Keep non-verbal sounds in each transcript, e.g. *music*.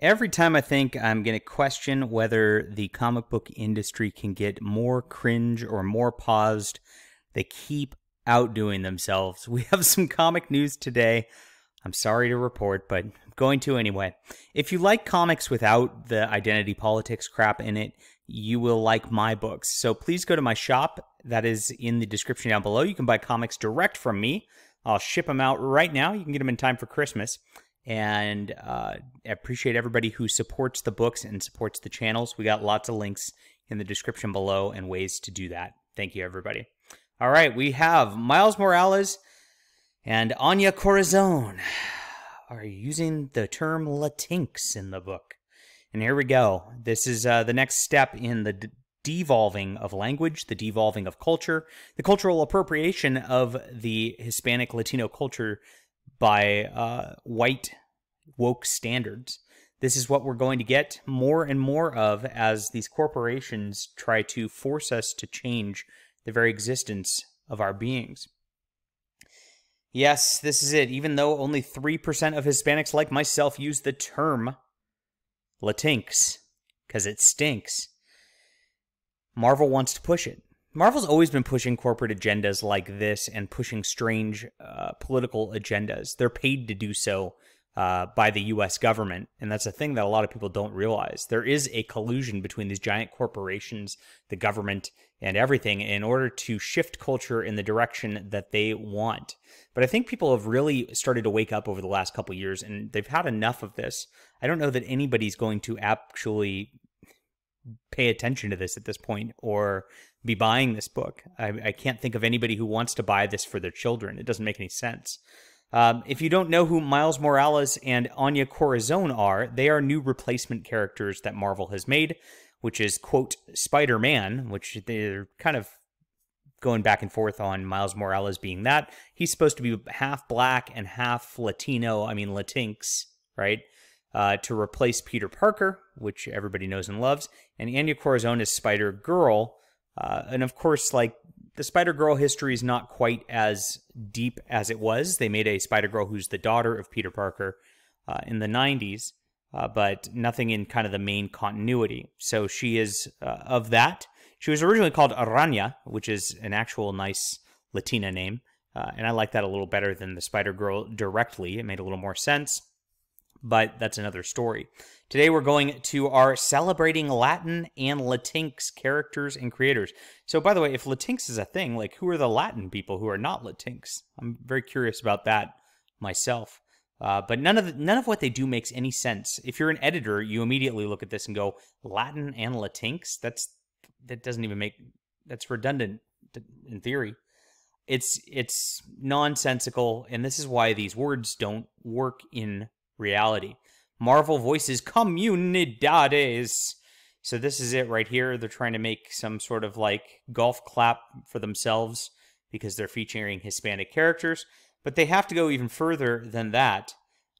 Every time I think I'm going to question whether the comic book industry can get more cringe or more paused, they keep outdoing themselves. *laughs* We have some comic news today. I'm sorry to report, but I'm going to anyway. If you like comics without the identity politics crap in it, you will like my books. So please go to my shop. That is in the description down below. You can buy comics direct from me. I'll ship them out right now. You can get them in time for Christmas. And uh, I appreciate everybody who supports the books and supports the channels. We got lots of links in the description below and ways to do that. Thank you, everybody. All right, we have Miles Morales and Anya Corazon *sighs* are using the term Latinx in the book. And here we go. This is uh, the next step in the devolving of language, the devolving of culture, the cultural appropriation of the Hispanic Latino culture by uh, white woke standards. This is what we're going to get more and more of as these corporations try to force us to change the very existence of our beings. Yes, this is it. Even though only 3% of Hispanics like myself use the term Latinx, because it stinks, Marvel wants to push it. Marvel's always been pushing corporate agendas like this and pushing strange uh, political agendas. They're paid to do so uh, by the US government. And that's a thing that a lot of people don't realize. There is a collusion between these giant corporations, the government, and everything in order to shift culture in the direction that they want. But I think people have really started to wake up over the last couple years and they've had enough of this. I don't know that anybody's going to actually pay attention to this at this point or be buying this book. I, I can't think of anybody who wants to buy this for their children. It doesn't make any sense. Um, if you don't know who Miles Morales and Anya Corazon are, they are new replacement characters that Marvel has made, which is, quote, Spider Man, which they're kind of going back and forth on Miles Morales being that. He's supposed to be half black and half Latino, I mean, Latinx, right? uh, to replace Peter Parker, which everybody knows and loves, and Andy Corazon is Spider Girl. Uh, and of course, like the Spider Girl history is not quite as deep as it was. They made a Spider Girl who's the daughter of Peter Parker uh, in the 90s, uh, but nothing in kind of the main continuity. So she is uh, of that. She was originally called Aranya, which is an actual nice Latina name. Uh, and I like that a little better than the Spider Girl directly. It made a little more sense but that's another story. Today we're going to our celebrating Latin and Latinx characters and creators. So by the way, if Latinx is a thing, like who are the Latin people who are not Latinx? I'm very curious about that myself. Uh, but none of the, none of what they do makes any sense. If you're an editor, you immediately look at this and go Latin and Latinx. That's that doesn't even make that's redundant in theory. It's it's nonsensical, and this is why these words don't work in reality. Marvel Voices Comunidades. So this is it right here. They're trying to make some sort of like golf clap for themselves because they're featuring Hispanic characters. But they have to go even further than that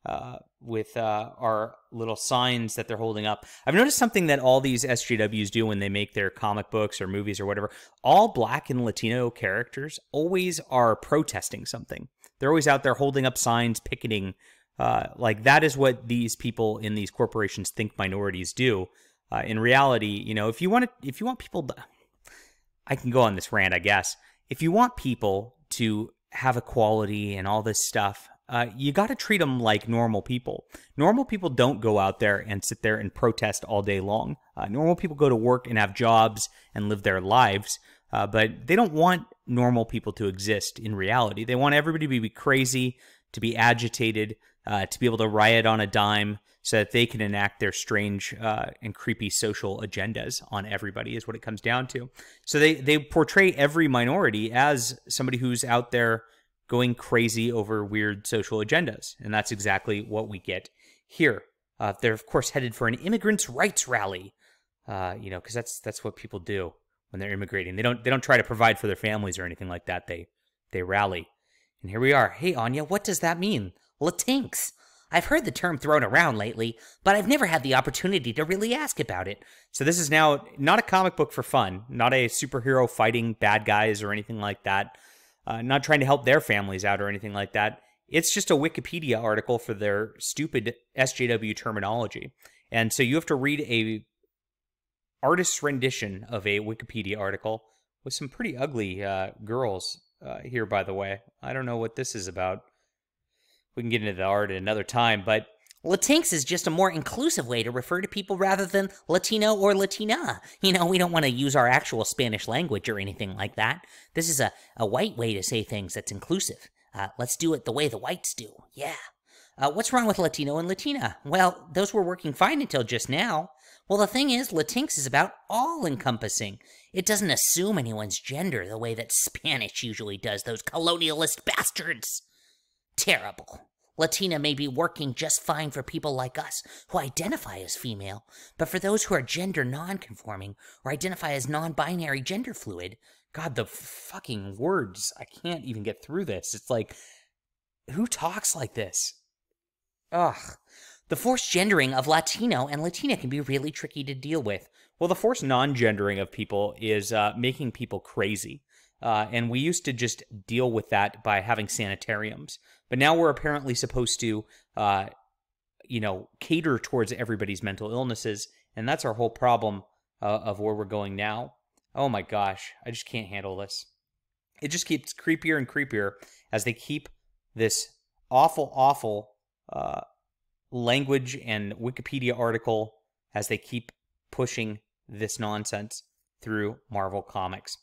uh, with uh, our little signs that they're holding up. I've noticed something that all these SJWs do when they make their comic books or movies or whatever. All black and Latino characters always are protesting something. They're always out there holding up signs, picketing uh, like that is what these people in these corporations think minorities do. Uh, in reality, you know, if you want to, if you want people, to, I can go on this rant, I guess. If you want people to have equality and all this stuff, uh, you got to treat them like normal people. Normal people don't go out there and sit there and protest all day long. Uh, normal people go to work and have jobs and live their lives, uh, but they don't want normal people to exist in reality. They want everybody to be crazy, to be agitated, uh, to be able to riot on a dime so that they can enact their strange uh, and creepy social agendas on everybody is what it comes down to. So they they portray every minority as somebody who's out there going crazy over weird social agendas, and that's exactly what we get here. Uh, they're of course headed for an immigrants' rights rally, uh, you know, because that's that's what people do when they're immigrating. They don't they don't try to provide for their families or anything like that. They they rally, and here we are. Hey Anya, what does that mean? Latinx. I've heard the term thrown around lately, but I've never had the opportunity to really ask about it. So, this is now not a comic book for fun, not a superhero fighting bad guys or anything like that, uh, not trying to help their families out or anything like that. It's just a Wikipedia article for their stupid SJW terminology. And so you have to read a artist's rendition of a Wikipedia article with some pretty ugly uh, girls uh, here, by the way. I don't know what this is about. We can get into the art at another time, but Latinx is just a more inclusive way to refer to people rather than Latino or Latina. You know, we don't want to use our actual Spanish language or anything like that. This is a, a white way to say things that's inclusive. Uh, let's do it the way the whites do. Yeah. Uh, what's wrong with Latino and Latina? Well, those were working fine until just now. Well, the thing is, Latinx is about all encompassing. It doesn't assume anyone's gender the way that Spanish usually does, those colonialist bastards. Terrible. Latina may be working just fine for people like us who identify as female, but for those who are gender nonconforming or identify as non binary gender fluid, God, the fucking words, I can't even get through this. It's like, who talks like this? Ugh. The forced gendering of Latino and Latina can be really tricky to deal with. Well, the forced non gendering of people is uh, making people crazy. Uh, and we used to just deal with that by having sanitariums. But now we're apparently supposed to, uh, you know, cater towards everybody's mental illnesses. And that's our whole problem uh, of where we're going now. Oh my gosh, I just can't handle this. It just keeps creepier and creepier as they keep this awful, awful uh, language and Wikipedia article as they keep pushing this nonsense through Marvel Comics.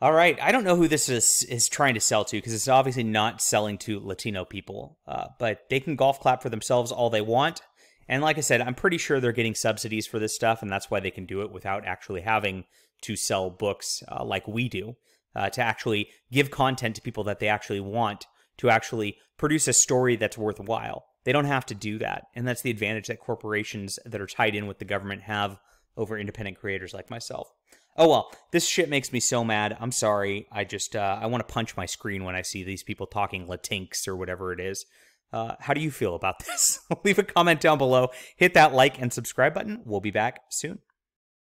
All right. I don't know who this is is trying to sell to because it's obviously not selling to Latino people. Uh, but they can golf clap for themselves all they want. And like I said, I'm pretty sure they're getting subsidies for this stuff, and that's why they can do it without actually having to sell books uh, like we do uh, to actually give content to people that they actually want to actually produce a story that's worthwhile. They don't have to do that. And that's the advantage that corporations that are tied in with the government have over independent creators like myself. Oh well, this shit makes me so mad. I'm sorry. I just uh, I want to punch my screen when I see these people talking Latinx or whatever it is. Uh, how do you feel about *laughs* this? Leave a comment down below. Hit that like and subscribe button. We'll be back soon.